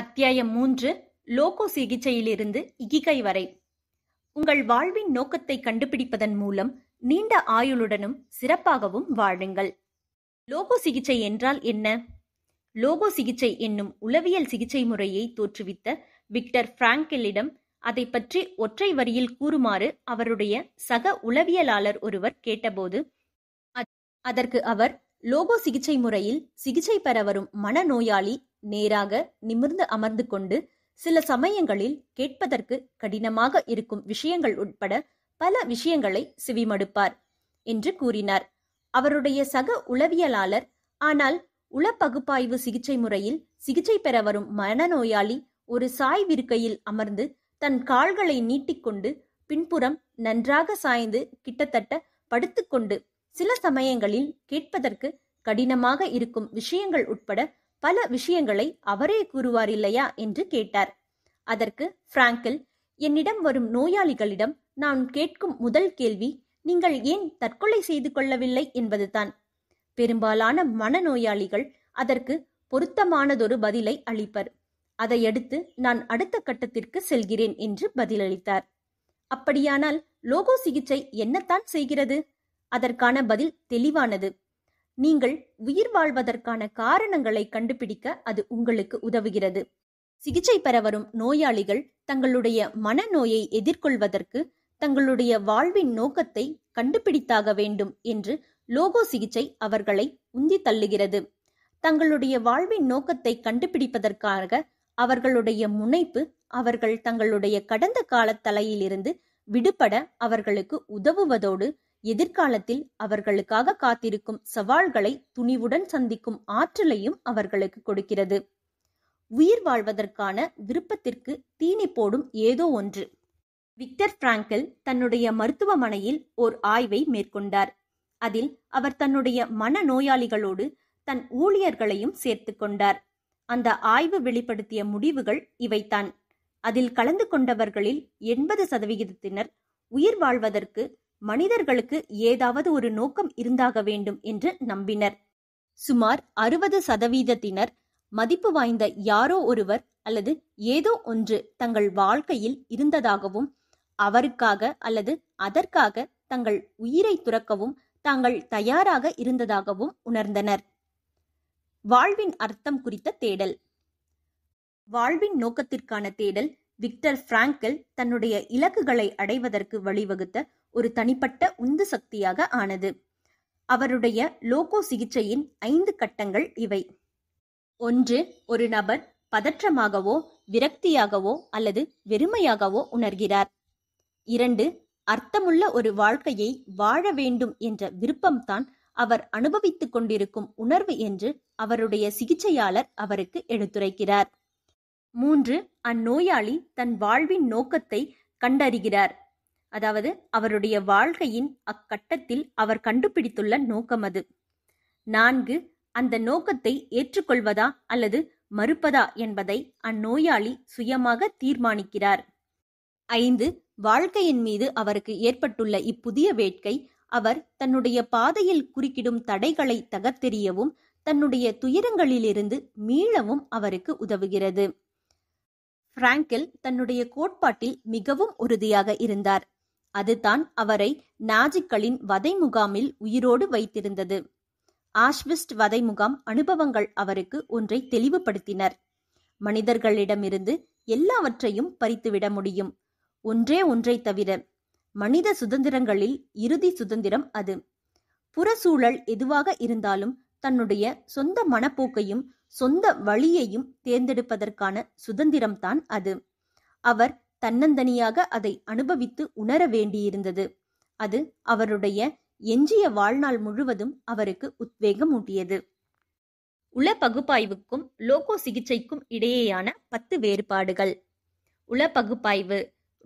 அத்தியாயம் மூன்று லோகோ சிகிச்சையிலிருந்து இகிகை வரை உங்கள் வாழ்வின் நோக்கத்தை கண்டுபிடிப்பதன் மூலம் நீண்ட ஆயுளுடனும் சிறப்பாகவும் வாழுங்கள் லோகோ சிகிச்சை என்றால் என்ன லோகோ சிகிச்சை என்னும் உளவியல் சிகிச்சை முறையை தோற்றுவித்த விக்டர் பிராங்கிலிடம் அதை பற்றி ஒற்றை வரியில் கூறுமாறு அவருடைய சக உளவியலாளர் ஒருவர் கேட்டபோது அதற்கு அவர் லோகோ சிகிச்சை முறையில் சிகிச்சை பெற வரும் மனநோயாளி நேராக நிமிர்ந்து அமர்ந்து கொண்டு சில சமயங்களில் கேட்பதற்கு கடினமாக இருக்கும் விஷயங்கள் உட்பட பல விஷயங்களை சிவிமடுப்பார் என்று கூறினார் அவருடைய சக உளவியலாளர் ஆனால் உளப்பகுப்பாய்வு சிகிச்சை முறையில் சிகிச்சை பெற வரும் மனநோயாளி ஒரு சாய் விருக்கையில் அமர்ந்து தன் கால்களை நீட்டிக்கொண்டு பின்புறம் நன்றாக சாய்ந்து கிட்டத்தட்ட படுத்துக்கொண்டு சில சமயங்களில் கேட்பதற்கு கடினமாக இருக்கும் விஷயங்கள் உட்பட பல விஷயங்களை அவரே கூறுவார் இல்லையா என்று கேட்டார் அதற்கு பிராங்கில் என்னிடம் வரும் நோயாளிகளிடம் நான் கேட்கும் முதல் கேள்வி நீங்கள் ஏன் தற்கொலை செய்து கொள்ளவில்லை என்பதுதான் பெரும்பாலான மனநோயாளிகள் அதற்கு பொருத்தமானதொரு பதிலை அளிப்பர் அதையடுத்து நான் அடுத்த கட்டத்திற்கு செல்கிறேன் என்று பதிலளித்தார் அப்படியானால் லோகோ சிகிச்சை என்னத்தான் செய்கிறது அதற்கான பதில் தெளிவானது நீங்கள் உயிர் வாழ்வதற்கான காரணங்களை கண்டுபிடிக்க அது உங்களுக்கு உதவுகிறது சிகிச்சை பெற வரும் நோயாளிகள் தங்களுடைய மனநோயை எதிர்கொள்வதற்கு தங்களுடைய வாழ்வின் நோக்கத்தை கண்டுபிடித்தாக வேண்டும் என்று லோகோ சிகிச்சை அவர்களை உந்தி தள்ளுகிறது தங்களுடைய வாழ்வின் நோக்கத்தை கண்டுபிடிப்பதற்காக அவர்களுடைய முனைப்பு அவர்கள் தங்களுடைய கடந்த கால தலையிலிருந்து விடுபட அவர்களுக்கு உதவுவதோடு எதிர்காலத்தில் அவர்களுக்காக காத்திருக்கும் சவால்களை துணிவுடன் சந்திக்கும் ஆற்றலையும் அவர்களுக்கு கொடுக்கிறது உயிர் வாழ்வதற்கான விருப்பத்திற்கு தீனி போடும் ஏதோ ஒன்று விக்டர் பிராங்கல் தன்னுடைய மருத்துவமனையில் ஓர் ஆய்வை மேற்கொண்டார் அதில் அவர் தன்னுடைய மன நோயாளிகளோடு தன் ஊழியர்களையும் சேர்த்து கொண்டார் அந்த ஆய்வு வெளிப்படுத்திய முடிவுகள் இவைதான் அதில் கலந்து கொண்டவர்களில் எண்பது சதவிகிதத்தினர் உயிர் வாழ்வதற்கு மனிதர்களுக்கு ஏதாவது ஒரு நோக்கம் இருந்தாக வேண்டும் என்று நம்பினர் சுமார் அறுபது சதவீதத்தினர் மதிப்பு வாய்ந்த யாரோ ஒருவர் அல்லது ஏதோ ஒன்று தங்கள் வாழ்க்கையில் இருந்ததாகவும் அவருக்காக அல்லது அதற்காக தங்கள் உயிரை துறக்கவும் தாங்கள் தயாராக இருந்ததாகவும் உணர்ந்தனர் வாழ்வின் அர்த்தம் குறித்த தேடல் வாழ்வின் நோக்கத்திற்கான தேடல் விக்டர் பிராங்கல் தன்னுடைய இலக்குகளை அடைவதற்கு வழிவகுத்த ஒரு தனிப்பட்ட உந்து சக்தியாக ஆனது அவருடைய லோகோ சிகிச்சையின் ஐந்து கட்டங்கள் இவை ஒன்று ஒரு நபர் பதற்றமாகவோ விரக்தியாகவோ அல்லது வெறுமையாகவோ உணர்கிறார் இரண்டு அர்த்தமுள்ள ஒரு வாழ்க்கையை வாழ வேண்டும் என்ற விருப்பம்தான் அவர் அனுபவித்துக் கொண்டிருக்கும் உணர்வு என்று அவருடைய சிகிச்சையாளர் அவருக்கு எடுத்துரைக்கிறார் மூன்று அந்நோயாளி தன் வாழ்வின் நோக்கத்தை கண்டறிகிறார் அதாவது அவருடைய வாழ்க்கையின் அக்கட்டத்தில் அவர் கண்டுபிடித்துள்ள நோக்கம் அது நான்கு அந்த நோக்கத்தை ஏற்றுக்கொள்வதா அல்லது மறுப்பதா என்பதை அந்நோயாளி சுயமாக தீர்மானிக்கிறார் ஐந்து வாழ்க்கையின் மீது அவருக்கு ஏற்பட்டுள்ள இப்புதிய வேட்கை அவர் தன்னுடைய பாதையில் குறுக்கிடும் தடைகளை தகர்த்தெறியவும் தன்னுடைய துயரங்களிலிருந்து மீளவும் அவருக்கு உதவுகிறது பிராங்கில் தன்னுடைய கோட்பாட்டில் மிகவும் உறுதியாக இருந்தார் அதுதான் அவரை நாஜிக்களின் வதை முகாமில் உயிரோடு வைத்திருந்தது ஆஷ்விஸ்ட் வதை முகாம் அனுபவங்கள் அவருக்கு ஒன்றை தெளிவுபடுத்தினர் மனிதர்களிடமிருந்து எல்லாவற்றையும் பறித்துவிட முடியும் ஒன்றே ஒன்றை தவிர மனித சுதந்திரங்களில் இறுதி சுதந்திரம் அது புறசூழல் எதுவாக இருந்தாலும் தன்னுடைய சொந்த மனப்போக்கையும் சொந்த வழியையும் தேர்ந்தெடுப்பதற்கான சுதந்திரம்தான் அது அவர் தன்னந்தனியாக அதை அனுபவித்து உணர வேண்டியிருந்தது அது அவருடைய எஞ்சிய வாழ்நாள் முழுவதும் அவருக்கு உத்வேகமூட்டியது உள பகுப்பாய்வுக்கும் லோகோ சிகிச்சைக்கும் இடையேயான பத்து வேறுபாடுகள் உள பகுப்பாய்வு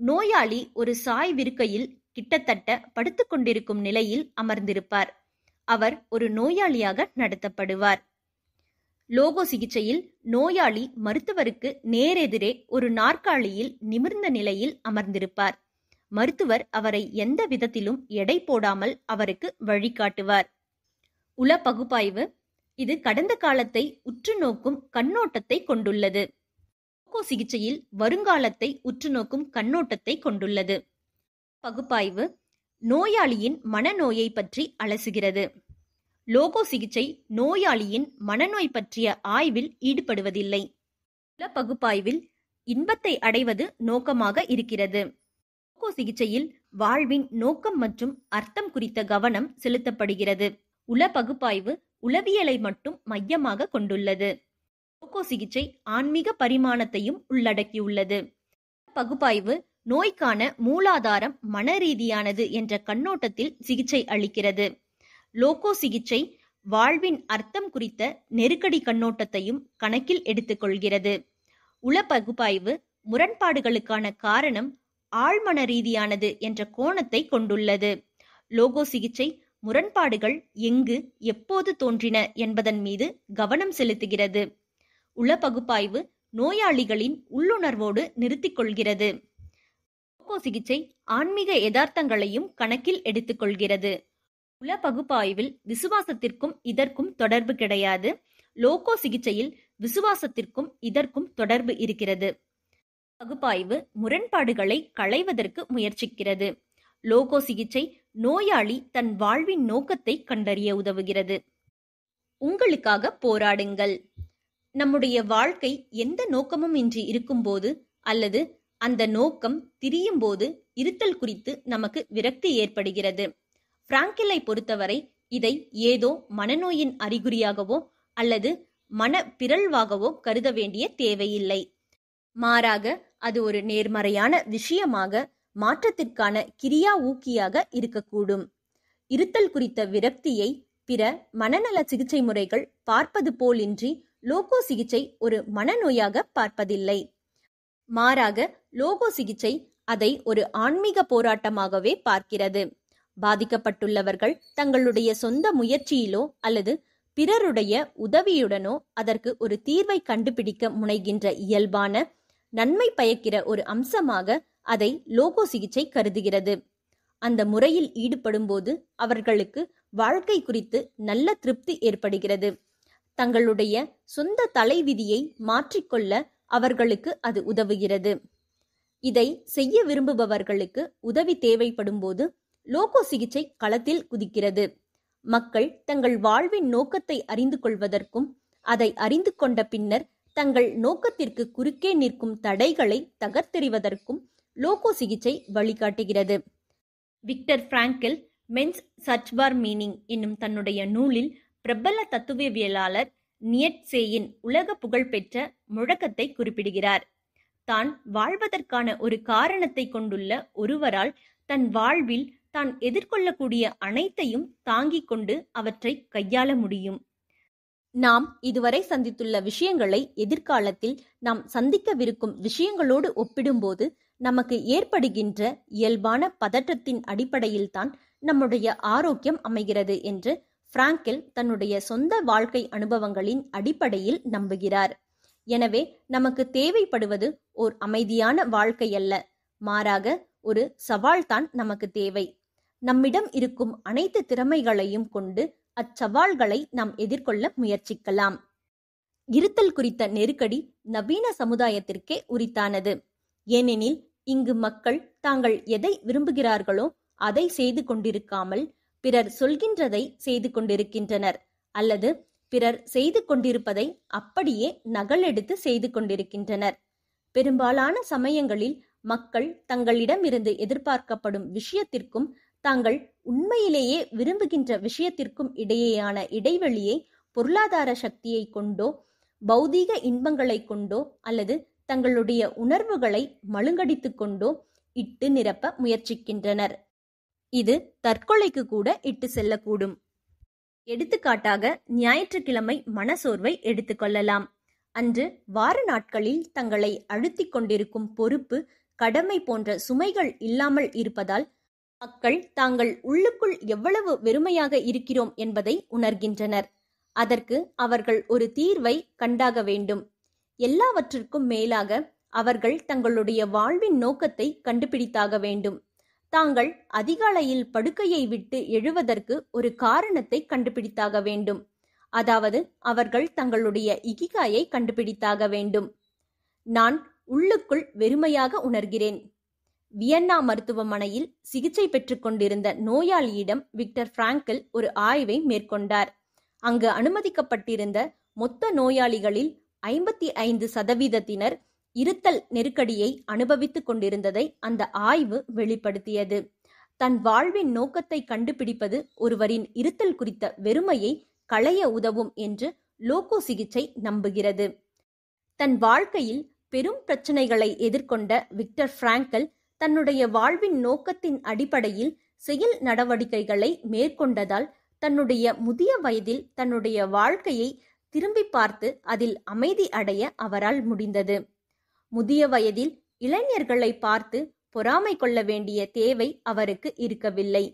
நோயாளி ஒரு சாய் விருக்கையில் கிட்டத்தட்ட படுத்துக்கொண்டிருக்கும் நிலையில் அமர்ந்திருப்பார் அவர் ஒரு நோயாளியாக நடத்தப்படுவார் லோகோ சிகிச்சையில் நோயாளி மருத்துவருக்கு நேரெதிரே ஒரு நாற்காலியில் நிமிர்ந்த நிலையில் அமர்ந்திருப்பார் மருத்துவர் அவரை எந்த விதத்திலும் எடை போடாமல் அவருக்கு வழிகாட்டுவார் உள பகுப்பாய்வு இது கடந்த காலத்தை உற்று நோக்கும் கண்ணோட்டத்தை கொண்டுள்ளது லோகோ சிகிச்சையில் வருங்காலத்தை உற்று நோக்கும் கண்ணோட்டத்தை கொண்டுள்ளது பகுப்பாய்வு நோயாளியின் மனநோயை பற்றி அலசுகிறது லோகோ சிகிச்சை நோயாளியின் மனநோய் பற்றிய ஆய்வில் ஈடுபடுவதில்லை பகுப்பாய்வில் இன்பத்தை அடைவது நோக்கமாக இருக்கிறது லோகோ சிகிச்சையில் வாழ்வின் நோக்கம் மற்றும் அர்த்தம் குறித்த கவனம் செலுத்தப்படுகிறது உல பகுப்பாய்வு உளவியலை மட்டும் மையமாக கொண்டுள்ளது லோகோ சிகிச்சை ஆன்மீக பரிமாணத்தையும் உள்ளடக்கியுள்ளது பகுப்பாய்வு நோய்க்கான மூலாதாரம் மன ரீதியானது என்ற கண்ணோட்டத்தில் சிகிச்சை அளிக்கிறது லோகோ சிகிச்சை வாழ்வின் அர்த்தம் குறித்த நெருக்கடி கண்ணோட்டத்தையும் கணக்கில் எடுத்துக்கொள்கிறது உள பகுப்பாய்வு முரண்பாடுகளுக்கான காரணம் ஆழ்மன ரீதியானது என்ற கோணத்தை கொண்டுள்ளது லோகோ சிகிச்சை முரண்பாடுகள் எங்கு எப்போது தோன்றின என்பதன் மீது கவனம் செலுத்துகிறது உள பகுப்பாய்வு நோயாளிகளின் உள்ளுணர்வோடு நிறுத்திக் கொள்கிறது லோகோ சிகிச்சை ஆன்மீக யதார்த்தங்களையும் கணக்கில் எடுத்துக்கொள்கிறது குல பகுப்பாய்வில் விசுவாசத்திற்கும் இதற்கும் தொடர்பு கிடையாது. லோகோ சிகிச்சையில் விசுவாசத்திற்கும் இதற்கும் தொடர்பு இருக்கிறது. பகுப்பாய்வு முரண்பாடுகளை களைவதற்கு முயற்சிக்கிறது. லோகோ சிகிச்சை நோயாளி தன் வாழ்வின் நோக்கத்தை கண்டறிய உதவுகிறது. உங்களுக்காக போராடுங்கள் நம்முடைய வாழ்க்கை எந்த நோக்கமும் இன்றி இருக்கும்போது அல்லது அந்த நோக்கம் திரியும்போது இருத்தல் குறித்து நமக்கு விரக்தி ஏற்படுகிறது. பிராங்கிலை பொறுத்தவரை இதை ஏதோ மனநோயின் அறிகுறியாகவோ அல்லது மன பிறழ்வாகவோ கருத வேண்டிய தேவையில்லை மாறாக அது ஒரு நேர்மறையான விஷயமாக மாற்றத்திற்கான கிரியா ஊக்கியாக இருக்கக்கூடும் இருத்தல் குறித்த விரக்தியை பிற மனநல சிகிச்சை முறைகள் பார்ப்பது போலின்றி லோகோ சிகிச்சை ஒரு மனநோயாக பார்ப்பதில்லை மாறாக லோகோ சிகிச்சை அதை ஒரு ஆன்மீக போராட்டமாகவே பார்க்கிறது பாதிக்கப்பட்டுள்ளவர்கள் தங்களுடைய சொந்த முயற்சியிலோ அல்லது பிறருடைய உதவியுடனோ அதற்கு ஒரு தீர்வை கண்டுபிடிக்க முனைகின்ற இயல்பான நன்மை பயக்கிற ஒரு அம்சமாக அதை லோகோ சிகிச்சை கருதுகிறது அந்த முறையில் ஈடுபடும்போது அவர்களுக்கு வாழ்க்கை குறித்து நல்ல திருப்தி ஏற்படுகிறது தங்களுடைய சொந்த தலைவிதியை மாற்றிக்கொள்ள அவர்களுக்கு அது உதவுகிறது இதை செய்ய விரும்புபவர்களுக்கு உதவி தேவைப்படும் போது லோகோ சிகிச்சை களத்தில் குதிக்கிறது மக்கள் தங்கள் வாழ்வின் நோக்கத்தை அறிந்து கொள்வதற்கும் அதை அறிந்து கொண்ட பின்னர் தங்கள் நோக்கத்திற்கு குறுக்கே நிற்கும் தடைகளை தகர்த்தெறிவதற்கும் லோகோ சிகிச்சை வழிகாட்டுகிறது Victor Frankl man's search for meaning என்னும் தன்னுடைய நூலில் பிரபல தத்துவவியலாளர் நியட்சேயின் உலக புகழ்பெற்ற முழக்கத்தை குறிப்பிடுகிறார் தான் வாழ்வதற்கான ஒரு காரணத்தை கொண்டுள்ள ஒருவரால் தன் வாழ்வில் தான் எதிர்கொள்ளக்கூடிய அனைத்தையும் தாங்கிக் கொண்டு அவற்றை கையாள முடியும் நாம் இதுவரை சந்தித்துள்ள விஷயங்களை எதிர்காலத்தில் நாம் சந்திக்கவிருக்கும் விஷயங்களோடு ஒப்பிடும்போது நமக்கு ஏற்படுகின்ற இயல்பான பதற்றத்தின் அடிப்படையில்தான் நம்முடைய ஆரோக்கியம் அமைகிறது என்று பிராங்கில் தன்னுடைய சொந்த வாழ்க்கை அனுபவங்களின் அடிப்படையில் நம்புகிறார் எனவே நமக்கு தேவைப்படுவது ஓர் அமைதியான வாழ்க்கை அல்ல மாறாக ஒரு சவால்தான் நமக்கு தேவை நம்மிடம் இருக்கும் அனைத்து திறமைகளையும் கொண்டு அச்சவால்களை நாம் எதிர்கொள்ள முயற்சிக்கலாம் இருத்தல் குறித்த நெருக்கடி நவீன சமுதாயத்திற்கே உரித்தானது ஏனெனில் இங்கு மக்கள் தாங்கள் எதை விரும்புகிறார்களோ அதை செய்து கொண்டிருக்காமல் பிறர் சொல்கின்றதை செய்து கொண்டிருக்கின்றனர் அல்லது பிறர் செய்து கொண்டிருப்பதை அப்படியே நகலெடுத்து செய்து கொண்டிருக்கின்றனர் பெரும்பாலான சமயங்களில் மக்கள் தங்களிடமிருந்து எதிர்பார்க்கப்படும் விஷயத்திற்கும் தாங்கள் உண்மையிலேயே விரும்புகின்ற விஷயத்திற்கும் இடையேயான இடைவெளியை பொருளாதார சக்தியை கொண்டோ பௌதீக இன்பங்களை கொண்டோ அல்லது தங்களுடைய உணர்வுகளை மழுங்கடித்து கொண்டோ இட்டு நிரப்ப முயற்சிக்கின்றனர் இது தற்கொலைக்கு கூட இட்டு செல்லக்கூடும் எடுத்துக்காட்டாக ஞாயிற்றுக்கிழமை மனசோர்வை எடுத்துக்கொள்ளலாம் அன்று வார நாட்களில் தங்களை அழுத்திக் கொண்டிருக்கும் பொறுப்பு கடமை போன்ற சுமைகள் இல்லாமல் இருப்பதால் மக்கள் தாங்கள் உள்ளுக்குள் எவ்வளவு வெறுமையாக இருக்கிறோம் என்பதை உணர்கின்றனர் அதற்கு அவர்கள் ஒரு தீர்வை கண்டாக வேண்டும் எல்லாவற்றிற்கும் மேலாக அவர்கள் தங்களுடைய வாழ்வின் நோக்கத்தை கண்டுபிடித்தாக வேண்டும் தாங்கள் அதிகாலையில் படுக்கையை விட்டு எழுவதற்கு ஒரு காரணத்தை கண்டுபிடித்தாக வேண்டும் அதாவது அவர்கள் தங்களுடைய இகிகாயை கண்டுபிடித்தாக வேண்டும் நான் உள்ளுக்குள் வெறுமையாக உணர்கிறேன் வியன்னா மருத்துவமனையில் சிகிச்சை பெற்றுக் கொண்டிருந்த நோயாளியிடம் விக்டர் பிராங்கில் ஒரு ஆய்வை மேற்கொண்டார் அங்கு அனுமதிக்கப்பட்டிருந்த மொத்த நோயாளிகளில் ஐம்பத்தி ஐந்து சதவீதத்தினர் இருத்தல் நெருக்கடியை அனுபவித்துக் கொண்டிருந்ததை அந்த ஆய்வு வெளிப்படுத்தியது தன் வாழ்வின் நோக்கத்தை கண்டுபிடிப்பது ஒருவரின் இருத்தல் குறித்த வெறுமையை களைய உதவும் என்று லோகோ சிகிச்சை நம்புகிறது தன் வாழ்க்கையில் பெரும் பிரச்சனைகளை எதிர்கொண்ட விக்டர் பிராங்கல் தன்னுடைய வாழ்வின் நோக்கத்தின் அடிப்படையில் செயல் நடவடிக்கைகளை மேற்கொண்டதால் தன்னுடைய முதிய வயதில் தன்னுடைய வாழ்க்கையை திரும்பி பார்த்து அதில் அமைதி அடைய அவரால் முடிந்தது முதிய வயதில் இளைஞர்களை பார்த்து பொறாமை கொள்ள வேண்டிய தேவை அவருக்கு இருக்கவில்லை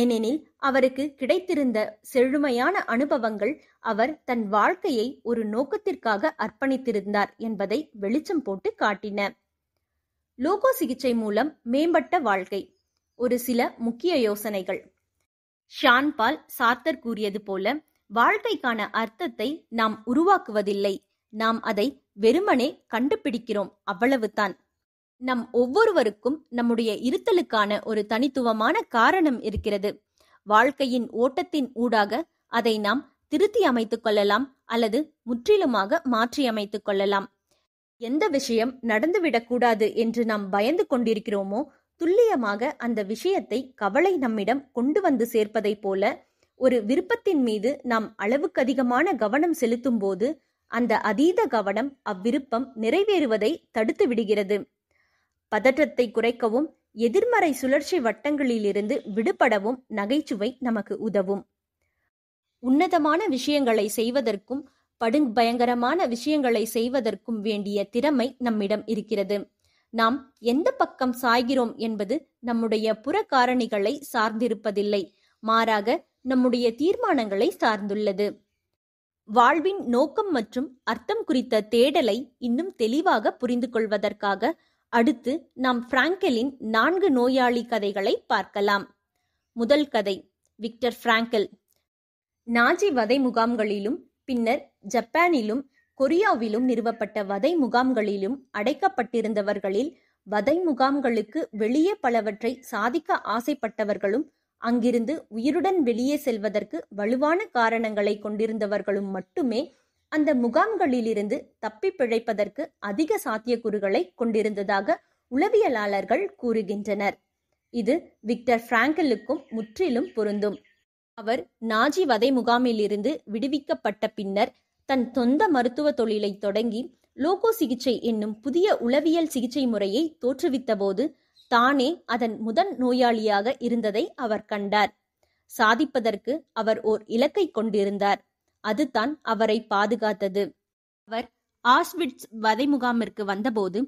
ஏனெனில் அவருக்கு கிடைத்திருந்த செழுமையான அனுபவங்கள் அவர் தன் வாழ்க்கையை ஒரு நோக்கத்திற்காக அர்ப்பணித்திருந்தார் என்பதை வெளிச்சம் போட்டு காட்டின லோகோ சிகிச்சை மூலம் மேம்பட்ட வாழ்க்கை ஒரு சில முக்கிய யோசனைகள் ஷான்பால் சார்த்தர் கூறியது போல வாழ்க்கைக்கான அர்த்தத்தை நாம் உருவாக்குவதில்லை நாம் அதை வெறுமனே கண்டுபிடிக்கிறோம் அவ்வளவுதான் நம் ஒவ்வொருவருக்கும் நம்முடைய இருத்தலுக்கான ஒரு தனித்துவமான காரணம் இருக்கிறது வாழ்க்கையின் ஓட்டத்தின் ஊடாக அதை நாம் திருத்தி அமைத்துக் கொள்ளலாம் அல்லது முற்றிலுமாக மாற்றி அமைத்துக் கொள்ளலாம் எந்த விஷயம் நடந்துவிடக்கூடாது என்று நாம் பயந்து கொண்டிருக்கிறோமோ துல்லியமாக அந்த விஷயத்தை கவலை நம்மிடம் கொண்டு வந்து சேர்ப்பதைப் போல ஒரு விருப்பத்தின் மீது நாம் அளவுக்கதிகமான கவனம் செலுத்தும் போது அந்த அதீத கவனம் அவ்விருப்பம் நிறைவேறுவதை தடுத்து விடுகிறது பதற்றத்தை குறைக்கவும் எதிர்மறை சுழற்சி வட்டங்களிலிருந்து விடுபடவும் நகைச்சுவை நமக்கு உதவும் உன்னதமான விஷயங்களை செய்வதற்கும் பயங்கரமான விஷயங்களை செய்வதற்கும் வேண்டிய திறமை நம்மிடம் இருக்கிறது நாம் எந்த பக்கம் சாய்கிறோம் என்பது நம்முடைய புற காரணிகளை சார்ந்திருப்பதில்லை மாறாக நம்முடைய தீர்மானங்களை சார்ந்துள்ளது வாழ்வின் நோக்கம் மற்றும் அர்த்தம் குறித்த தேடலை இன்னும் தெளிவாக புரிந்து கொள்வதற்காக அடுத்து நாம் பிராங்கலின் நான்கு நோயாளி கதைகளை பார்க்கலாம் முதல் கதை விக்டர் பிராங்கல் நாஜி வதை முகாம்களிலும் பின்னர் ஜப்பானிலும் கொரியாவிலும் நிறுவப்பட்ட வதை முகாம்களிலும் அடைக்கப்பட்டிருந்தவர்களில் வதை முகாம்களுக்கு வெளியே பலவற்றை சாதிக்க ஆசைப்பட்டவர்களும் அங்கிருந்து உயிருடன் வெளியே செல்வதற்கு வலுவான காரணங்களை கொண்டிருந்தவர்களும் மட்டுமே அந்த முகாம்களிலிருந்து தப்பி பிழைப்பதற்கு அதிக சாத்தியக்கூறுகளை கொண்டிருந்ததாக உளவியலாளர்கள் கூறுகின்றனர் இது விக்டர் பிராங்கலுக்கும் முற்றிலும் பொருந்தும் அவர் நாஜி வதை முகாமிலிருந்து விடுவிக்கப்பட்ட பின்னர் தன் சொந்த மருத்துவ தொழிலை தொடங்கி லோகோ சிகிச்சை என்னும் புதிய உளவியல் சிகிச்சை முறையை தோற்றுவித்தபோது தானே அதன் முதன் நோயாளியாக இருந்ததை அவர் கண்டார் சாதிப்பதற்கு அவர் ஓர் இலக்கை கொண்டிருந்தார் அதுதான் அவரை பாதுகாத்தது அவர் ஆஸ்விட்ஸ் வதை முகாமிற்கு வந்தபோது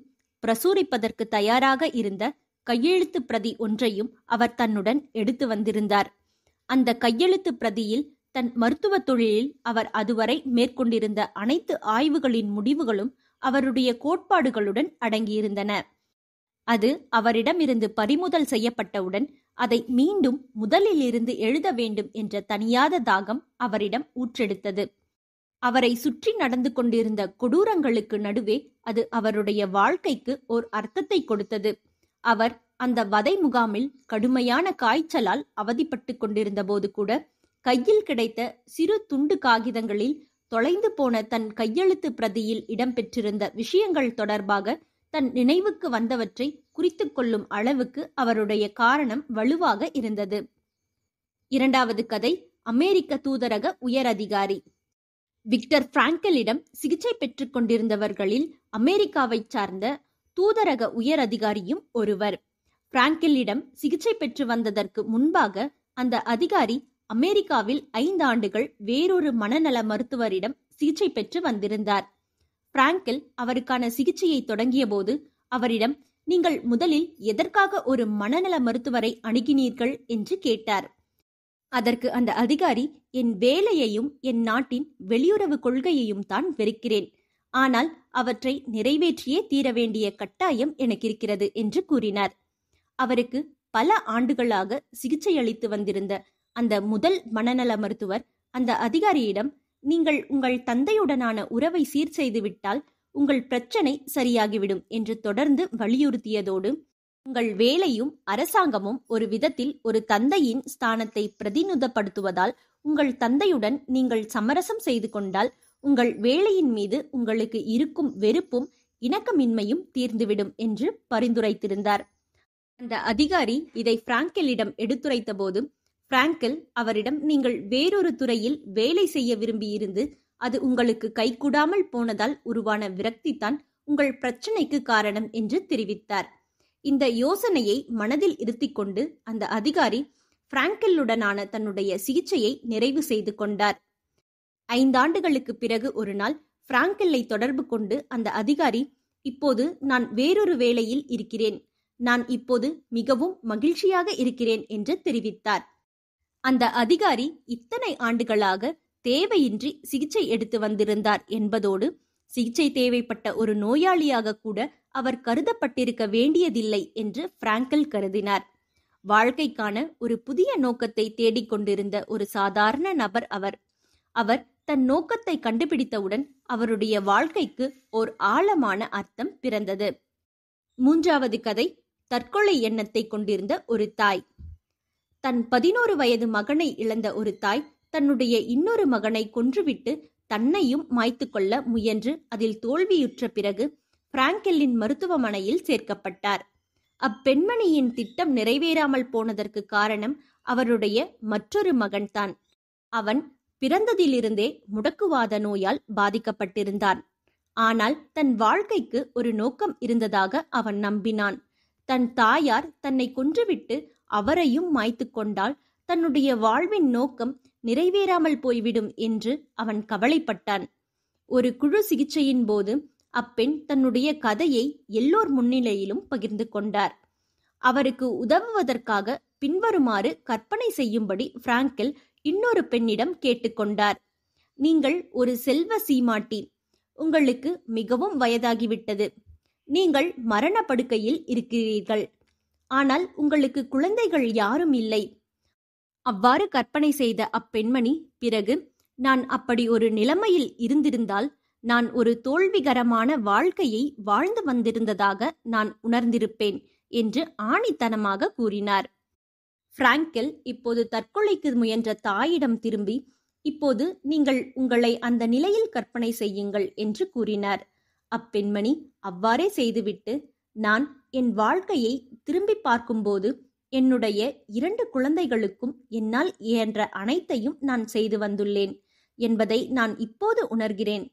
பிரசூரிப்பதற்கு தயாராக இருந்த கையெழுத்து பிரதி ஒன்றையும் அவர் தன்னுடன் எடுத்து வந்திருந்தார் அந்த கையெழுத்து பிரதியில் தன் மருத்துவ தொழிலில் அவர் அதுவரை மேற்கொண்டிருந்த அனைத்து ஆய்வுகளின் முடிவுகளும் அவருடைய கோட்பாடுகளுடன் அடங்கியிருந்தன அது அவரிடமிருந்து பறிமுதல் செய்யப்பட்டவுடன் அதை மீண்டும் முதலில் இருந்து எழுத வேண்டும் என்ற தனியாத தாகம் அவரிடம் ஊற்றெடுத்தது அவரை சுற்றி நடந்து கொண்டிருந்த கொடூரங்களுக்கு நடுவே அது அவருடைய வாழ்க்கைக்கு ஓர் அர்த்தத்தை கொடுத்தது அவர் அந்த வதை முகாமில் கடுமையான காய்ச்சலால் அவதிப்பட்டு கொண்டிருந்த போது கூட கையில் கிடைத்த சிறு துண்டு காகிதங்களில் தொலைந்து போன தன் கையெழுத்து பிரதியில் இடம்பெற்றிருந்த விஷயங்கள் தொடர்பாக தன் நினைவுக்கு வந்தவற்றை குறித்து கொள்ளும் அளவுக்கு அவருடைய காரணம் வலுவாக இருந்தது இரண்டாவது கதை அமெரிக்க தூதரக உயரதிகாரி விக்டர் பிராங்கலிடம் சிகிச்சை பெற்றுக் கொண்டிருந்தவர்களில் அமெரிக்காவை சார்ந்த தூதரக உயரதிகாரியும் ஒருவர் பிராங்கலிடம் சிகிச்சை பெற்று வந்ததற்கு முன்பாக அந்த அதிகாரி அமெரிக்காவில் ஐந்து ஆண்டுகள் வேறொரு மனநல மருத்துவரிடம் சிகிச்சை பெற்று வந்திருந்தார் பிராங்கில் அவருக்கான சிகிச்சையை தொடங்கியபோது அவரிடம் நீங்கள் முதலில் எதற்காக ஒரு மனநல மருத்துவரை அணுகினீர்கள் என்று கேட்டார் அதற்கு அந்த அதிகாரி என் வேலையையும் என் நாட்டின் வெளியுறவு கொள்கையையும் தான் வெறுக்கிறேன் ஆனால் அவற்றை நிறைவேற்றியே தீர வேண்டிய கட்டாயம் எனக்கு இருக்கிறது என்று கூறினார் அவருக்கு பல ஆண்டுகளாக சிகிச்சையளித்து வந்திருந்த அந்த முதல் மனநல மருத்துவர் அந்த அதிகாரியிடம் நீங்கள் உங்கள் தந்தையுடனான உறவை சீர் செய்துவிட்டால் உங்கள் பிரச்சனை சரியாகிவிடும் என்று தொடர்ந்து வலியுறுத்தியதோடு உங்கள் வேலையும் அரசாங்கமும் ஒரு விதத்தில் ஒரு தந்தையின் ஸ்தானத்தை பிரதிநிதப்படுத்துவதால் உங்கள் தந்தையுடன் நீங்கள் சமரசம் செய்து கொண்டால் உங்கள் வேலையின் மீது உங்களுக்கு இருக்கும் வெறுப்பும் இணக்கமின்மையும் தீர்ந்துவிடும் என்று பரிந்துரைத்திருந்தார் அந்த அதிகாரி இதை பிராங்கெல்லிடம் எடுத்துரைத்த போதும் பிராங்கல் அவரிடம் நீங்கள் வேறொரு துறையில் வேலை செய்ய விரும்பியிருந்து அது உங்களுக்கு கைகூடாமல் போனதால் உருவான விரக்திதான் உங்கள் பிரச்சனைக்கு காரணம் என்று தெரிவித்தார் இந்த யோசனையை மனதில் இருத்திக்கொண்டு அந்த அதிகாரி பிராங்கல்லுடனான தன்னுடைய சிகிச்சையை நிறைவு செய்து கொண்டார் ஐந்தாண்டுகளுக்கு பிறகு ஒரு நாள் பிராங்கல்லை தொடர்பு கொண்டு அந்த அதிகாரி இப்போது நான் வேறொரு வேலையில் இருக்கிறேன் நான் இப்போது மிகவும் மகிழ்ச்சியாக இருக்கிறேன் என்று தெரிவித்தார் அந்த அதிகாரி இத்தனை ஆண்டுகளாக தேவையின்றி சிகிச்சை எடுத்து வந்திருந்தார் என்பதோடு சிகிச்சை தேவைப்பட்ட ஒரு நோயாளியாக கூட அவர் கருதப்பட்டிருக்க வேண்டியதில்லை என்று பிராங்கல் கருதினார் வாழ்க்கைக்கான ஒரு புதிய நோக்கத்தை தேடிக்கொண்டிருந்த ஒரு சாதாரண நபர் அவர் அவர் தன் நோக்கத்தை கண்டுபிடித்தவுடன் அவருடைய வாழ்க்கைக்கு ஓர் ஆழமான அர்த்தம் பிறந்தது மூன்றாவது கதை தற்கொலை எண்ணத்தை கொண்டிருந்த ஒரு தாய் தன் பதினோரு வயது மகனை இழந்த ஒரு தாய் தன்னுடைய இன்னொரு மகனை கொன்றுவிட்டு தன்னையும் மாய்த்து கொள்ள முயன்று அதில் தோல்வியுற்ற பிறகு பிராங்கெல்லின் மருத்துவமனையில் சேர்க்கப்பட்டார் அப்பெண்மணியின் திட்டம் நிறைவேறாமல் போனதற்கு காரணம் அவருடைய மற்றொரு மகன்தான் அவன் பிறந்ததிலிருந்தே முடக்குவாத நோயால் பாதிக்கப்பட்டிருந்தான் ஆனால் தன் வாழ்க்கைக்கு ஒரு நோக்கம் இருந்ததாக அவன் நம்பினான் தன் தாயார் தன்னை கொன்றுவிட்டு அவரையும் மாய்த்து கொண்டால் தன்னுடைய வாழ்வின் நோக்கம் நிறைவேறாமல் போய்விடும் என்று அவன் கவலைப்பட்டான் ஒரு குழு சிகிச்சையின் போது அப்பெண் தன்னுடைய கதையை எல்லோர் முன்னிலையிலும் பகிர்ந்து கொண்டார் அவருக்கு உதவுவதற்காக பின்வருமாறு கற்பனை செய்யும்படி பிராங்கில் இன்னொரு பெண்ணிடம் கேட்டுக்கொண்டார் நீங்கள் ஒரு செல்வ சீமாட்டி உங்களுக்கு மிகவும் வயதாகிவிட்டது நீங்கள் மரணப்படுக்கையில் இருக்கிறீர்கள் ஆனால் உங்களுக்கு குழந்தைகள் யாரும் இல்லை அவ்வாறு கற்பனை செய்த அப்பெண்மணி பிறகு நான் அப்படி ஒரு நிலைமையில் இருந்திருந்தால் நான் ஒரு தோல்விகரமான வாழ்க்கையை வாழ்ந்து வந்திருந்ததாக நான் உணர்ந்திருப்பேன் என்று ஆணித்தனமாக கூறினார் பிராங்கில் இப்போது தற்கொலைக்கு முயன்ற தாயிடம் திரும்பி இப்போது நீங்கள் உங்களை அந்த நிலையில் கற்பனை செய்யுங்கள் என்று கூறினார் அப்பெண்மணி அவ்வாறே செய்துவிட்டு நான் என் வாழ்க்கையை திரும்பி பார்க்கும்போது என்னுடைய இரண்டு குழந்தைகளுக்கும் என்னால் இயன்ற அனைத்தையும் நான் செய்து வந்துள்ளேன் என்பதை நான் இப்போது உணர்கிறேன்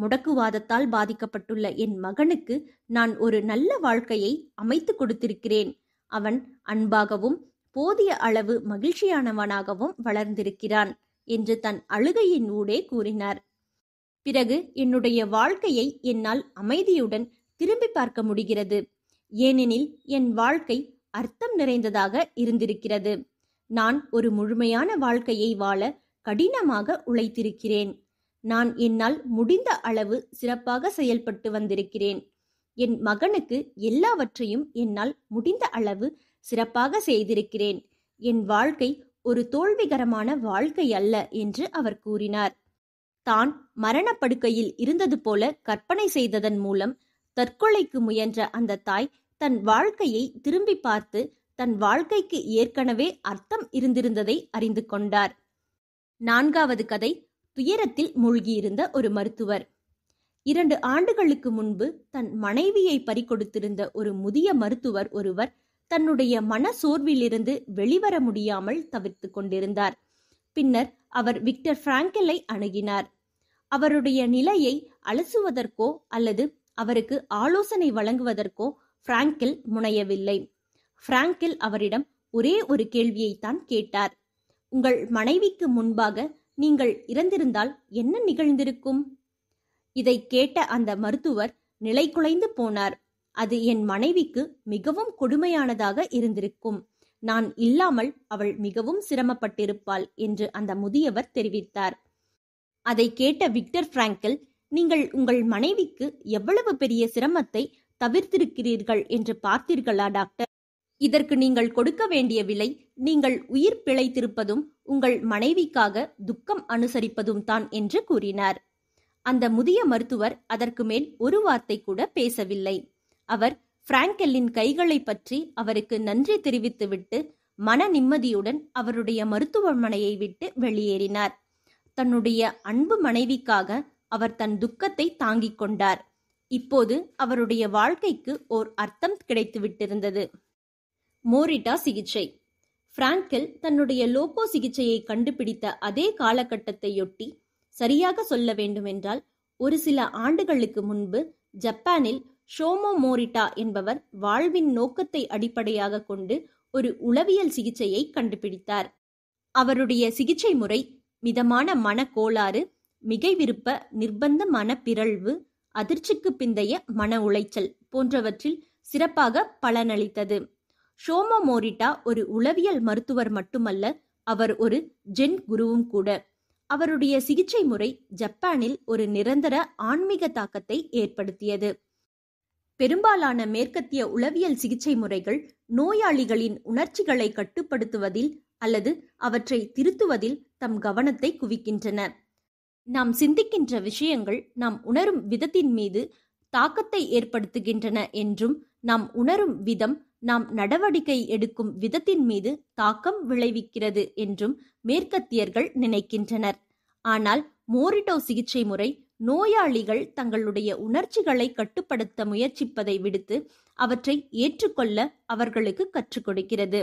முடக்குவாதத்தால் பாதிக்கப்பட்டுள்ள என் மகனுக்கு நான் ஒரு நல்ல வாழ்க்கையை அமைத்து கொடுத்திருக்கிறேன் அவன் அன்பாகவும் போதிய அளவு மகிழ்ச்சியானவனாகவும் வளர்ந்திருக்கிறான் என்று தன் அழுகையின் ஊடே கூறினார் பிறகு என்னுடைய வாழ்க்கையை என்னால் அமைதியுடன் திரும்பி பார்க்க முடிகிறது ஏனெனில் என் வாழ்க்கை அர்த்தம் நிறைந்ததாக இருந்திருக்கிறது நான் ஒரு முழுமையான வாழ்க்கையை வாழ கடினமாக உழைத்திருக்கிறேன் நான் என்னால் முடிந்த அளவு சிறப்பாக செயல்பட்டு வந்திருக்கிறேன் என் மகனுக்கு எல்லாவற்றையும் என்னால் முடிந்த அளவு சிறப்பாக செய்திருக்கிறேன் என் வாழ்க்கை ஒரு தோல்விகரமான வாழ்க்கை அல்ல என்று அவர் கூறினார் தான் மரணப்படுக்கையில் இருந்தது போல கற்பனை செய்ததன் மூலம் தற்கொலைக்கு முயன்ற அந்த தாய் தன் வாழ்க்கையை திரும்பி பார்த்து தன் வாழ்க்கைக்கு ஏற்கனவே அர்த்தம் இருந்திருந்ததை அறிந்து கொண்டார் நான்காவது கதை துயரத்தில் மூழ்கியிருந்த ஒரு மருத்துவர் இரண்டு ஆண்டுகளுக்கு முன்பு தன் மனைவியை பறிக்கொடுத்திருந்த ஒரு முதிய மருத்துவர் ஒருவர் தன்னுடைய மன சோர்விலிருந்து வெளிவர முடியாமல் தவிர்த்து கொண்டிருந்தார் பின்னர் அவர் விக்டர் பிராங்கலை அணுகினார் அவருடைய நிலையை அலசுவதற்கோ அல்லது அவருக்கு ஆலோசனை வழங்குவதற்கோ பிராங்கில் முனையவில்லை பிராங்கில் அவரிடம் ஒரே ஒரு கேள்வியை தான் கேட்டார் உங்கள் மனைவிக்கு முன்பாக நீங்கள் இறந்திருந்தால் என்ன நிகழ்ந்திருக்கும் இதை கேட்ட அந்த மருத்துவர் நிலை குலைந்து போனார் அது என் மனைவிக்கு மிகவும் கொடுமையானதாக இருந்திருக்கும் நான் இல்லாமல் அவள் மிகவும் சிரமப்பட்டிருப்பாள் என்று அந்த முதியவர் தெரிவித்தார் அதை கேட்ட விக்டர் பிராங்கில் நீங்கள் உங்கள் மனைவிக்கு எவ்வளவு பெரிய சிரமத்தை தவிர்த்திருக்கிறீர்கள் என்று பார்த்தீர்களா டாக்டர் இதற்கு நீங்கள் கொடுக்க வேண்டிய விலை நீங்கள் உயிர் பிழைத்திருப்பதும் உங்கள் மனைவிக்காக துக்கம் அனுசரிப்பதும் தான் என்று கூறினார் அந்த முதிய மருத்துவர் அதற்கு மேல் ஒரு வார்த்தை கூட பேசவில்லை அவர் பிராங்கெல்லின் கைகளை பற்றி அவருக்கு நன்றி தெரிவித்துவிட்டு மன நிம்மதியுடன் அவருடைய மருத்துவமனையை விட்டு வெளியேறினார் தன்னுடைய அன்பு மனைவிக்காக அவர் தன் துக்கத்தை தாங்கிக் கொண்டார் இப்போது அவருடைய வாழ்க்கைக்கு ஓர் அர்த்தம் கிடைத்துவிட்டிருந்தது மோரிட்டா சிகிச்சை பிராங்கில் தன்னுடைய லோகோ சிகிச்சையை கண்டுபிடித்த அதே காலகட்டத்தையொட்டி சரியாக சொல்ல வேண்டுமென்றால் ஒரு சில ஆண்டுகளுக்கு முன்பு ஜப்பானில் ஷோமோ மோரிட்டா என்பவர் வாழ்வின் நோக்கத்தை அடிப்படையாக கொண்டு ஒரு உளவியல் சிகிச்சையை கண்டுபிடித்தார் அவருடைய சிகிச்சை முறை மிதமான மனக்கோளாறு மிகை விருப்ப நிர்பந்த மனப்பிரழ்வு அதிர்ச்சிக்கு பிந்தைய மன உளைச்சல் போன்றவற்றில் சிறப்பாக பலனளித்தது ஷோமோ மோரிட்டா ஒரு உளவியல் மருத்துவர் மட்டுமல்ல அவர் ஒரு ஜென் குருவும் கூட அவருடைய சிகிச்சை முறை ஜப்பானில் ஒரு நிரந்தர ஆன்மீக தாக்கத்தை ஏற்படுத்தியது பெரும்பாலான மேற்கத்திய உளவியல் சிகிச்சை முறைகள் நோயாளிகளின் உணர்ச்சிகளை கட்டுப்படுத்துவதில் அல்லது அவற்றை திருத்துவதில் தம் கவனத்தை குவிக்கின்றன நாம் சிந்திக்கின்ற விஷயங்கள் நாம் உணரும் விதத்தின் மீது தாக்கத்தை ஏற்படுத்துகின்றன என்றும் நாம் உணரும் விதம் நாம் நடவடிக்கை எடுக்கும் விதத்தின் மீது தாக்கம் விளைவிக்கிறது என்றும் மேற்கத்தியர்கள் நினைக்கின்றனர் ஆனால் மோரிடோ சிகிச்சை முறை நோயாளிகள் தங்களுடைய உணர்ச்சிகளை கட்டுப்படுத்த முயற்சிப்பதை விடுத்து அவற்றை ஏற்றுக்கொள்ள அவர்களுக்கு கற்றுக் கொடுக்கிறது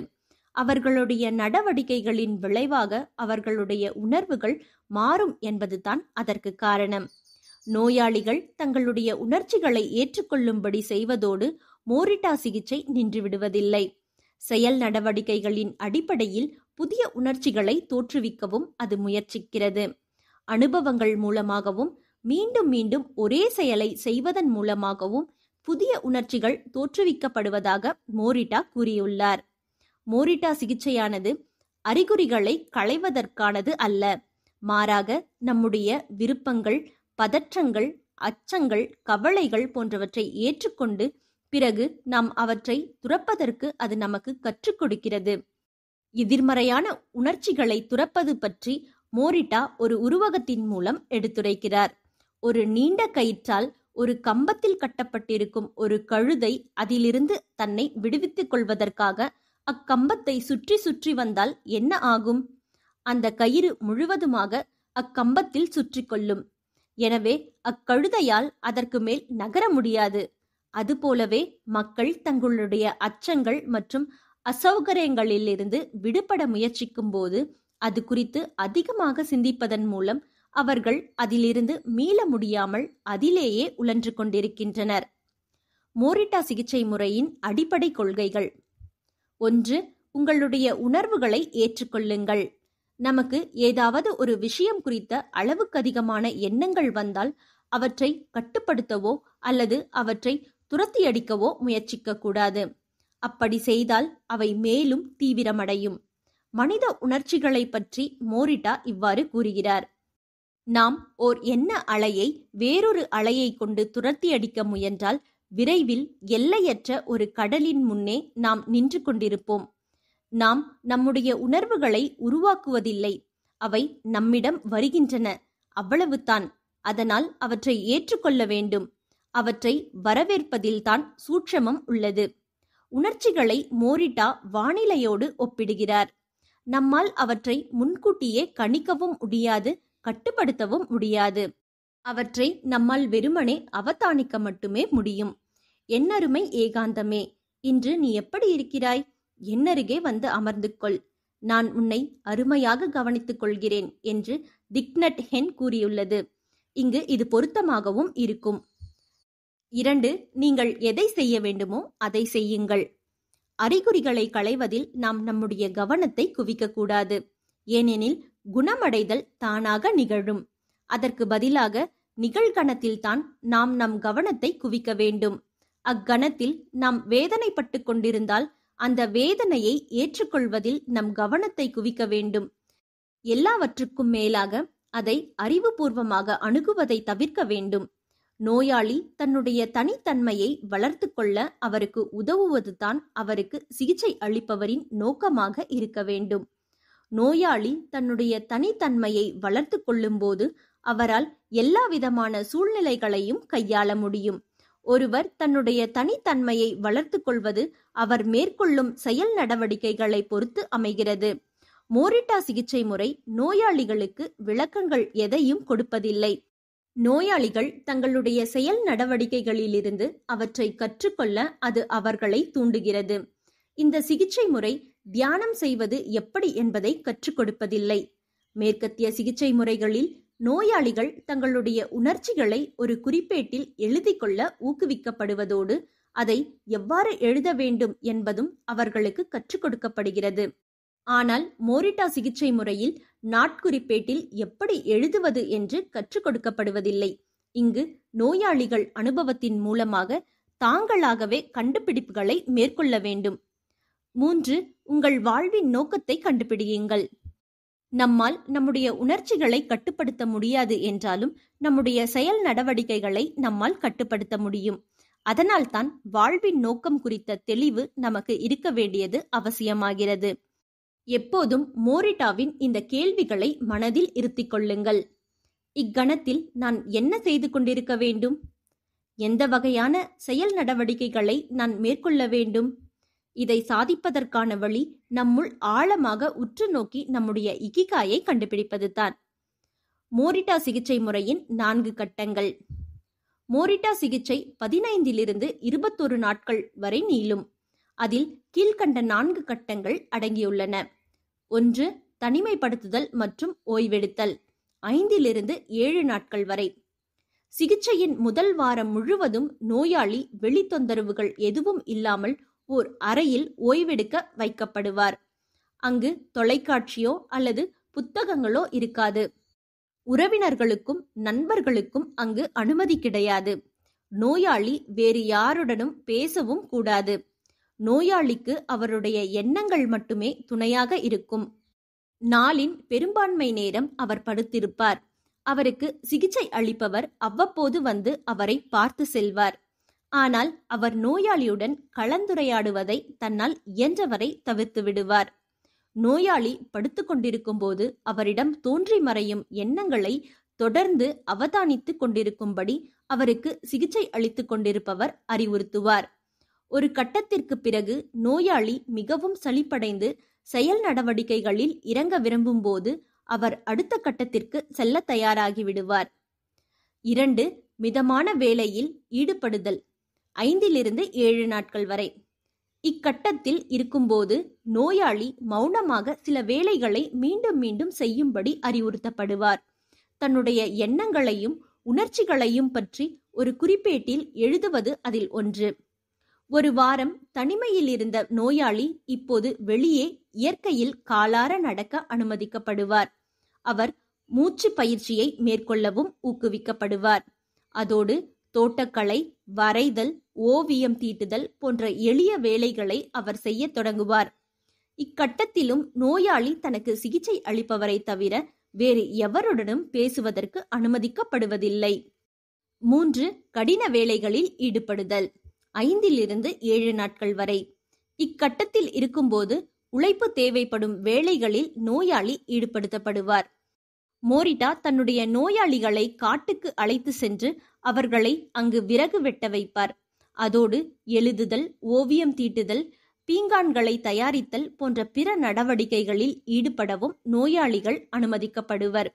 அவர்களுடைய நடவடிக்கைகளின் விளைவாக அவர்களுடைய உணர்வுகள் மாறும் என்பதுதான் அதற்கு காரணம் நோயாளிகள் தங்களுடைய உணர்ச்சிகளை ஏற்றுக்கொள்ளும்படி செய்வதோடு மோரிட்டா சிகிச்சை நின்றுவிடுவதில்லை செயல் நடவடிக்கைகளின் அடிப்படையில் புதிய உணர்ச்சிகளை தோற்றுவிக்கவும் அது முயற்சிக்கிறது அனுபவங்கள் மூலமாகவும் மீண்டும் மீண்டும் ஒரே செயலை செய்வதன் மூலமாகவும் புதிய உணர்ச்சிகள் தோற்றுவிக்கப்படுவதாக மோரிட்டா கூறியுள்ளார் மோரிட்டா சிகிச்சையானது அறிகுறிகளை களைவதற்கானது அல்ல மாறாக நம்முடைய விருப்பங்கள் பதற்றங்கள் அச்சங்கள் கவலைகள் போன்றவற்றை ஏற்றுக்கொண்டு பிறகு நாம் அவற்றை துறப்பதற்கு அது நமக்கு கற்றுக் கொடுக்கிறது எதிர்மறையான உணர்ச்சிகளை துறப்பது பற்றி மோரிட்டா ஒரு உருவகத்தின் மூலம் எடுத்துரைக்கிறார் ஒரு நீண்ட கயிற்றால் ஒரு கம்பத்தில் கட்டப்பட்டிருக்கும் ஒரு கழுதை அதிலிருந்து தன்னை விடுவித்துக் கொள்வதற்காக அக்கம்பத்தை சுற்றி சுற்றி வந்தால் என்ன ஆகும் அந்த கயிறு முழுவதுமாக அக்கம்பத்தில் சுற்றி கொள்ளும் எனவே அக்கழுதையால் அதற்கு மேல் நகர முடியாது அதுபோலவே மக்கள் தங்களுடைய அச்சங்கள் மற்றும் அசௌகரியங்களிலிருந்து விடுபட முயற்சிக்கும் போது அது குறித்து அதிகமாக சிந்திப்பதன் மூலம் அவர்கள் அதிலிருந்து மீள முடியாமல் அதிலேயே உழன்று கொண்டிருக்கின்றனர் மோரிட்டா சிகிச்சை முறையின் அடிப்படை கொள்கைகள் ஒன்று உங்களுடைய உணர்வுகளை ஏற்றுக்கொள்ளுங்கள் நமக்கு ஏதாவது ஒரு விஷயம் குறித்த அளவுக்கு அதிகமான எண்ணங்கள் வந்தால் அவற்றை கட்டுப்படுத்தவோ அல்லது அவற்றை துரத்தி அடிக்கவோ முயற்சிக்க கூடாது அப்படி செய்தால் அவை மேலும் தீவிரமடையும் மனித உணர்ச்சிகளை பற்றி மோரிட்டா இவ்வாறு கூறுகிறார் நாம் ஓர் எண்ண அலையை வேறொரு அலையை கொண்டு துரத்தி அடிக்க முயன்றால் விரைவில் எல்லையற்ற ஒரு கடலின் முன்னே நாம் நின்று கொண்டிருப்போம் நாம் நம்முடைய உணர்வுகளை உருவாக்குவதில்லை அவை நம்மிடம் வருகின்றன அவ்வளவுதான் அதனால் அவற்றை ஏற்றுக்கொள்ள வேண்டும் அவற்றை வரவேற்பதில்தான் சூட்சமம் உள்ளது உணர்ச்சிகளை மோரிட்டா வானிலையோடு ஒப்பிடுகிறார் நம்மால் அவற்றை முன்கூட்டியே கணிக்கவும் முடியாது கட்டுப்படுத்தவும் முடியாது அவற்றை நம்மால் வெறுமனே அவதானிக்க மட்டுமே முடியும் என்னருமை ஏகாந்தமே இன்று நீ எப்படி இருக்கிறாய் என்னருகே வந்து அமர்ந்து கொள் நான் உன்னை அருமையாக கவனித்துக் கொள்கிறேன் என்று திக்னட் ஹென் கூறியுள்ளது இங்கு இது பொருத்தமாகவும் இருக்கும் இரண்டு நீங்கள் எதை செய்ய வேண்டுமோ அதை செய்யுங்கள் அறிகுறிகளை களைவதில் நாம் நம்முடைய கவனத்தை குவிக்கக்கூடாது ஏனெனில் குணமடைதல் தானாக நிகழும் அதற்கு பதிலாக நிகழ்கணத்தில்தான் நாம் நம் கவனத்தை குவிக்க வேண்டும் அக்கணத்தில் நாம் வேதனைப்பட்டு கொண்டிருந்தால் அந்த வேதனையை ஏற்றுக்கொள்வதில் நம் கவனத்தை குவிக்க வேண்டும் எல்லாவற்றுக்கும் மேலாக அதை அறிவுபூர்வமாக அணுகுவதை தவிர்க்க வேண்டும் நோயாளி தன்னுடைய தனித்தன்மையை வளர்த்து கொள்ள அவருக்கு உதவுவதுதான் அவருக்கு சிகிச்சை அளிப்பவரின் நோக்கமாக இருக்க வேண்டும் நோயாளி தன்னுடைய தனித்தன்மையை வளர்த்து கொள்ளும்போது போது அவரால் எல்லா விதமான சூழ்நிலைகளையும் கையாள முடியும் ஒருவர் தன்னுடைய தனித்தன்மையை வளர்த்து கொள்வது அவர் மேற்கொள்ளும் செயல் நடவடிக்கைகளை பொறுத்து அமைகிறது மோரிட்டா சிகிச்சை முறை நோயாளிகளுக்கு விளக்கங்கள் எதையும் கொடுப்பதில்லை நோயாளிகள் தங்களுடைய செயல் நடவடிக்கைகளிலிருந்து அவற்றை கற்றுக்கொள்ள அது அவர்களை தூண்டுகிறது இந்த சிகிச்சை முறை தியானம் செய்வது எப்படி என்பதை கற்றுக் கொடுப்பதில்லை மேற்கத்திய சிகிச்சை முறைகளில் நோயாளிகள் தங்களுடைய உணர்ச்சிகளை ஒரு குறிப்பேட்டில் எழுதி கொள்ள ஊக்குவிக்கப்படுவதோடு அதை எவ்வாறு எழுத வேண்டும் என்பதும் அவர்களுக்கு கற்றுக் கொடுக்கப்படுகிறது ஆனால் மோரிட்டா சிகிச்சை முறையில் நாட்குறிப்பேட்டில் எப்படி எழுதுவது என்று கற்றுக் கொடுக்கப்படுவதில்லை இங்கு நோயாளிகள் அனுபவத்தின் மூலமாக தாங்களாகவே கண்டுபிடிப்புகளை மேற்கொள்ள வேண்டும் மூன்று உங்கள் வாழ்வின் நோக்கத்தை கண்டுபிடியுங்கள் நம்மால் நம்முடைய உணர்ச்சிகளை கட்டுப்படுத்த முடியாது என்றாலும் நம்முடைய செயல் நடவடிக்கைகளை நம்மால் கட்டுப்படுத்த முடியும் அதனால்தான் வாழ்வின் நோக்கம் குறித்த தெளிவு நமக்கு இருக்க வேண்டியது அவசியமாகிறது எப்போதும் மோரிட்டாவின் இந்த கேள்விகளை மனதில் இருத்திக் கொள்ளுங்கள் இக்கணத்தில் நான் என்ன செய்து கொண்டிருக்க வேண்டும் எந்த வகையான செயல் நடவடிக்கைகளை நான் மேற்கொள்ள வேண்டும் இதை சாதிப்பதற்கான வழி நம்முள் ஆழமாக உற்று நோக்கி நம்முடைய இகிகாயை கண்டுபிடிப்பதுதான் மோரிட்டா சிகிச்சை முறையின் நான்கு கட்டங்கள் மோரிட்டா சிகிச்சை பதினைந்திலிருந்து இருபத்தொரு நாட்கள் வரை நீளும் அதில் கீழ்கண்ட நான்கு கட்டங்கள் அடங்கியுள்ளன ஒன்று தனிமைப்படுத்துதல் மற்றும் ஓய்வெடுத்தல் ஐந்திலிருந்து ஏழு நாட்கள் வரை சிகிச்சையின் முதல் வாரம் முழுவதும் நோயாளி வெளித்தொந்தரவுகள் எதுவும் இல்லாமல் ஓர் அறையில் ஓய்வெடுக்க வைக்கப்படுவார் அங்கு தொலைக்காட்சியோ அல்லது புத்தகங்களோ இருக்காது உறவினர்களுக்கும் நண்பர்களுக்கும் அங்கு அனுமதி கிடையாது நோயாளி வேறு யாருடனும் பேசவும் கூடாது நோயாளிக்கு அவருடைய எண்ணங்கள் மட்டுமே துணையாக இருக்கும் நாளின் பெரும்பான்மை நேரம் அவர் படுத்திருப்பார் அவருக்கு சிகிச்சை அளிப்பவர் அவ்வப்போது வந்து அவரை பார்த்து செல்வார் ஆனால் அவர் நோயாளியுடன் கலந்துரையாடுவதை தன்னால் இயன்றவரை தவிர்த்து விடுவார் நோயாளி படுத்துக்கொண்டிருக்கும் போது அவரிடம் தோன்றி மறையும் எண்ணங்களை தொடர்ந்து அவதானித்துக் கொண்டிருக்கும்படி அவருக்கு சிகிச்சை அளித்துக் கொண்டிருப்பவர் அறிவுறுத்துவார் ஒரு கட்டத்திற்கு பிறகு நோயாளி மிகவும் சளிப்படைந்து செயல் நடவடிக்கைகளில் இறங்க விரும்பும் போது அவர் அடுத்த கட்டத்திற்கு செல்ல தயாராகிவிடுவார் இரண்டு மிதமான வேலையில் ஈடுபடுதல் ஐந்திலிருந்து ஏழு நாட்கள் வரை இக்கட்டத்தில் இருக்கும்போது நோயாளி மௌனமாக சில வேலைகளை மீண்டும் மீண்டும் செய்யும்படி அறிவுறுத்தப்படுவார் தன்னுடைய எண்ணங்களையும் உணர்ச்சிகளையும் பற்றி ஒரு குறிப்பேட்டில் எழுதுவது அதில் ஒன்று ஒரு வாரம் தனிமையில் இருந்த நோயாளி இப்போது வெளியே இயற்கையில் காலார நடக்க அனுமதிக்கப்படுவார் அவர் மூச்சு பயிற்சியை மேற்கொள்ளவும் ஊக்குவிக்கப்படுவார் அதோடு தோட்டக்கலை வரைதல் ஓவியம் தீட்டுதல் போன்ற எளிய வேலைகளை அவர் செய்ய தொடங்குவார் இக்கட்டத்திலும் நோயாளி தனக்கு சிகிச்சை அளிப்பவரை தவிர வேறு எவருடனும் பேசுவதற்கு அனுமதிக்கப்படுவதில்லை மூன்று கடின வேலைகளில் ஈடுபடுதல் ஐந்திலிருந்து ஏழு நாட்கள் வரை இக்கட்டத்தில் இருக்கும்போது உழைப்பு தேவைப்படும் வேலைகளில் நோயாளி ஈடுபடுத்தப்படுவார் மோரிட்டா தன்னுடைய நோயாளிகளை காட்டுக்கு அழைத்து சென்று அவர்களை அங்கு விறகு வெட்ட வைப்பார் அதோடு எழுதுதல் ஓவியம் தீட்டுதல் பீங்கான்களை தயாரித்தல் போன்ற பிற நடவடிக்கைகளில் ஈடுபடவும் நோயாளிகள் அனுமதிக்கப்படுவர்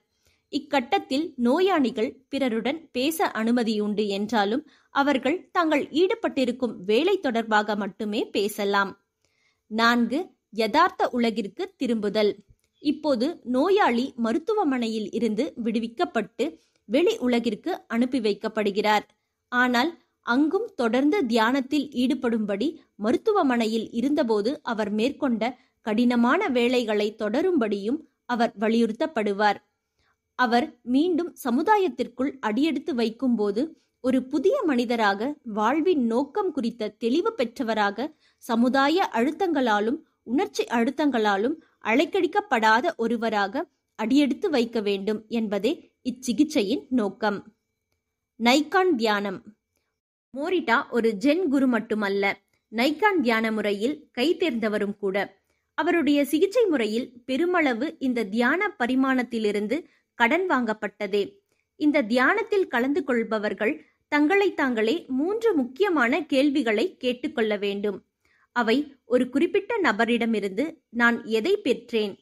இக்கட்டத்தில் நோயாளிகள் பிறருடன் பேச அனுமதியுண்டு என்றாலும் அவர்கள் தாங்கள் ஈடுபட்டிருக்கும் வேலை தொடர்பாக மட்டுமே பேசலாம் நான்கு யதார்த்த உலகிற்கு திரும்புதல் இப்போது நோயாளி மருத்துவமனையில் இருந்து விடுவிக்கப்பட்டு வெளி உலகிற்கு அனுப்பி வைக்கப்படுகிறார் ஆனால் அங்கும் தொடர்ந்து தியானத்தில் ஈடுபடும்படி மருத்துவமனையில் இருந்தபோது அவர் மேற்கொண்ட கடினமான வேலைகளை தொடரும்படியும் அவர் வலியுறுத்தப்படுவார் அவர் மீண்டும் சமுதாயத்திற்குள் அடியெடுத்து வைக்கும்போது ஒரு புதிய மனிதராக வாழ்வின் நோக்கம் குறித்த தெளிவு பெற்றவராக சமுதாய அழுத்தங்களாலும் உணர்ச்சி அழுத்தங்களாலும் அலைக்கழிக்கப்படாத ஒருவராக அடியெடுத்து வைக்க வேண்டும் என்பதே இச்சிகிச்சையின் நோக்கம் நைகான் தியானம் மோரிட்டா ஒரு ஜென் குரு மட்டுமல்ல நைகான் தியான முறையில் கை தேர்ந்தவரும் கூட அவருடைய சிகிச்சை முறையில் பெருமளவு இந்த தியான பரிமாணத்திலிருந்து கடன் வாங்கப்பட்டதே இந்த தியானத்தில் கலந்து கொள்பவர்கள் தங்களை தாங்களே மூன்று முக்கியமான கேள்விகளை கேட்டுக்கொள்ள வேண்டும் அவை ஒரு குறிப்பிட்ட நபரிடமிருந்து நான் எதை பெற்றேன்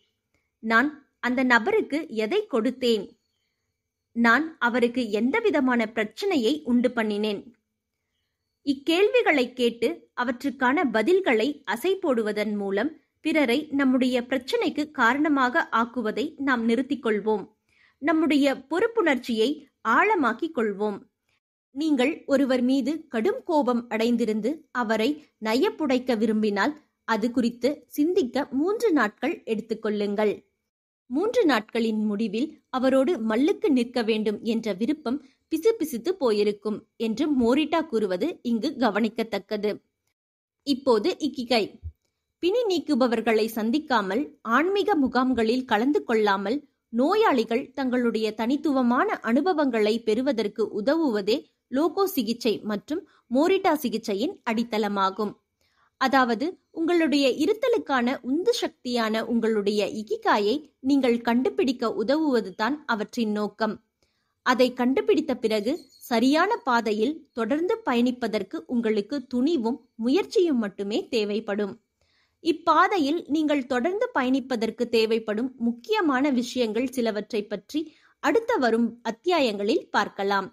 நான் அந்த நபருக்கு எதை கொடுத்தேன் நான் அவருக்கு எந்த விதமான பிரச்சனையை உண்டு பண்ணினேன் இக்கேள்விகளை கேட்டு அவற்றுக்கான பதில்களை அசை போடுவதன் மூலம் பிறரை நம்முடைய பிரச்சனைக்கு காரணமாக ஆக்குவதை நாம் நிறுத்திக் கொள்வோம் நம்முடைய பொறுப்புணர்ச்சியை ஆழமாக்கிக் கொள்வோம் நீங்கள் ஒருவர் மீது கடும் கோபம் அடைந்திருந்து அவரை நயப்புடைக்க விரும்பினால் அது குறித்து சிந்திக்க மூன்று நாட்கள் எடுத்துக்கொள்ளுங்கள் மூன்று நாட்களின் முடிவில் அவரோடு மல்லுக்கு நிற்க வேண்டும் என்ற விருப்பம் பிசு பிசுத்து போயிருக்கும் என்று மோரிட்டா கூறுவது இங்கு கவனிக்கத்தக்கது இப்போது இக்கிகை பிணி நீக்குபவர்களை சந்திக்காமல் ஆன்மீக முகாம்களில் கலந்து கொள்ளாமல் நோயாளிகள் தங்களுடைய தனித்துவமான அனுபவங்களை பெறுவதற்கு உதவுவதே லோகோ சிகிச்சை மற்றும் மோரிட்டா சிகிச்சையின் அடித்தளமாகும் அதாவது உங்களுடைய இருத்தலுக்கான உந்து சக்தியான உங்களுடைய இகிகாயை நீங்கள் கண்டுபிடிக்க உதவுவதுதான் அவற்றின் நோக்கம் அதை கண்டுபிடித்த பிறகு சரியான பாதையில் தொடர்ந்து பயணிப்பதற்கு உங்களுக்கு துணிவும் முயற்சியும் மட்டுமே தேவைப்படும் இப்பாதையில் நீங்கள் தொடர்ந்து பயணிப்பதற்கு தேவைப்படும் முக்கியமான விஷயங்கள் சிலவற்றை பற்றி அடுத்த வரும் அத்தியாயங்களில் பார்க்கலாம்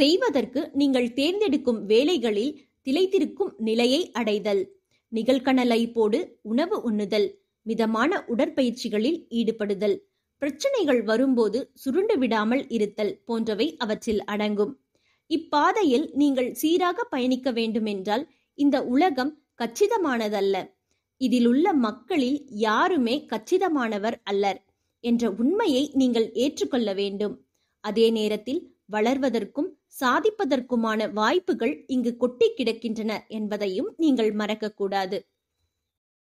செய்வதற்கு நீங்கள் தேர்ந்தெடுக்கும் வேலைகளில் திளைத்திருக்கும் நிலையை அடைதல் நிகழ்கணலை போடு உணவு உண்ணுதல் மிதமான உடற்பயிற்சிகளில் ஈடுபடுதல் பிரச்சனைகள் வரும்போது சுருண்டு விடாமல் இருத்தல் போன்றவை அவற்றில் அடங்கும் இப்பாதையில் நீங்கள் சீராக பயணிக்க வேண்டுமென்றால் இந்த உலகம் கச்சிதமானதல்ல இதிலுள்ள மக்களில் யாருமே கச்சிதமானவர் அல்லர் என்ற உண்மையை நீங்கள் ஏற்றுக்கொள்ள வேண்டும் அதே நேரத்தில் வளர்வதற்கும் சாதிப்பதற்குமான வாய்ப்புகள் இங்கு கொட்டி கிடக்கின்றன என்பதையும் நீங்கள் மறக்கக்கூடாது